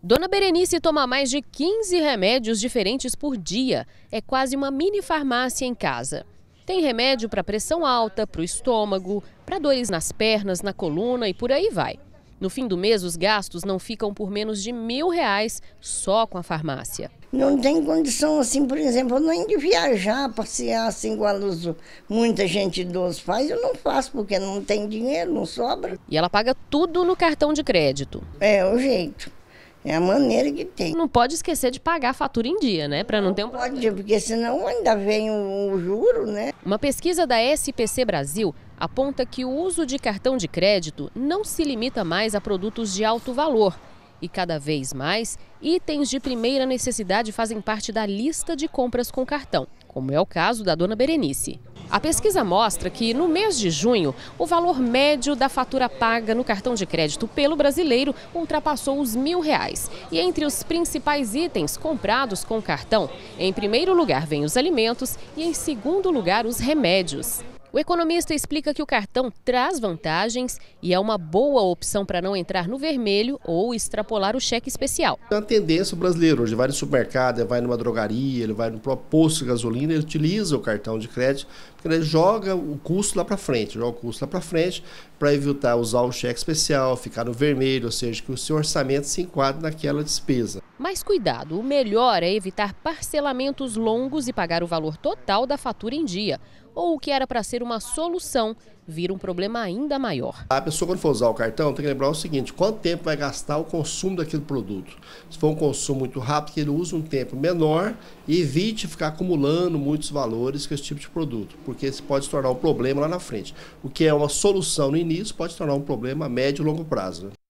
Dona Berenice toma mais de 15 remédios diferentes por dia. É quase uma mini farmácia em casa. Tem remédio para pressão alta, para o estômago, para dores nas pernas, na coluna e por aí vai. No fim do mês, os gastos não ficam por menos de mil reais só com a farmácia. Não tem condição, assim, por exemplo, nem de viajar, passear assim, igual muita gente idosa faz, eu não faço, porque não tem dinheiro, não sobra. E ela paga tudo no cartão de crédito. É, o jeito. É a maneira que tem. Não pode esquecer de pagar a fatura em dia, né? Para não, não, ter um problema. Pode, porque senão ainda vem o, o juro, né? Uma pesquisa da SPC Brasil aponta que o uso de cartão de crédito não se limita mais a produtos de alto valor. E cada vez mais, itens de primeira necessidade fazem parte da lista de compras com cartão, como é o caso da dona Berenice. A pesquisa mostra que, no mês de junho, o valor médio da fatura paga no cartão de crédito pelo brasileiro ultrapassou os mil reais. E entre os principais itens comprados com o cartão, em primeiro lugar vem os alimentos e em segundo lugar os remédios. O economista explica que o cartão traz vantagens e é uma boa opção para não entrar no vermelho ou extrapolar o cheque especial. É uma tendência brasileira. Hoje vai no supermercado, vai numa drogaria, ele vai no posto de gasolina, ele utiliza o cartão de crédito, porque ele joga o custo lá para frente, joga o custo lá para frente para evitar usar o cheque especial, ficar no vermelho, ou seja, que o seu orçamento se enquadre naquela despesa. Mas cuidado, o melhor é evitar parcelamentos longos e pagar o valor total da fatura em dia, ou o que era para ser uma solução vira um problema ainda maior. A pessoa quando for usar o cartão tem que lembrar o seguinte, quanto tempo vai gastar o consumo daquele produto. Se for um consumo muito rápido, que ele use um tempo menor e evite ficar acumulando muitos valores com esse tipo de produto, porque isso pode se tornar um problema lá na frente. O que é uma solução no início pode se tornar um problema a médio e longo prazo. Né?